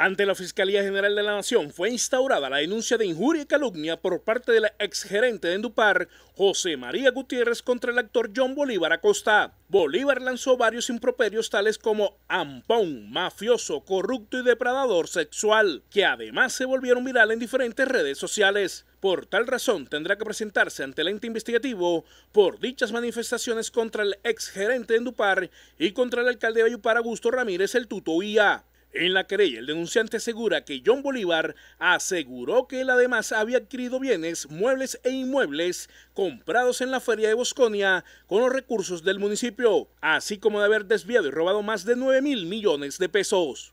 Ante la Fiscalía General de la Nación fue instaurada la denuncia de injuria y calumnia por parte del exgerente de Endupar, José María Gutiérrez, contra el actor John Bolívar Acosta. Bolívar lanzó varios improperios tales como ampón, mafioso, corrupto y depredador sexual, que además se volvieron viral en diferentes redes sociales. Por tal razón, tendrá que presentarse ante el ente investigativo por dichas manifestaciones contra el exgerente de Endupar y contra el alcalde de Ayupar, Augusto Ramírez, el Tuto en la querella, el denunciante asegura que John Bolívar aseguró que él además había adquirido bienes, muebles e inmuebles comprados en la feria de Bosconia con los recursos del municipio, así como de haber desviado y robado más de 9 mil millones de pesos.